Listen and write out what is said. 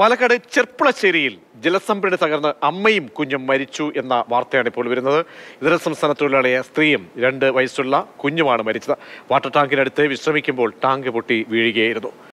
പാലക്കാട് ചെർപ്പുളശ്ശേരിയിൽ ജലസംഭരണി തകർന്ന് അമ്മയും കുഞ്ഞും മരിച്ചു എന്ന വാർത്തയാണ് ഇപ്പോൾ വരുന്നത് ഇതര സംസ്ഥാന തൊഴിലാളിയ സ്ത്രീയും രണ്ട് വയസ്സുള്ള കുഞ്ഞുമാണ് മരിച്ചത് വാട്ടർ ടാങ്കിനടുത്ത് വിശ്രമിക്കുമ്പോൾ ടാങ്ക് പൊട്ടി വീഴുകയായിരുന്നു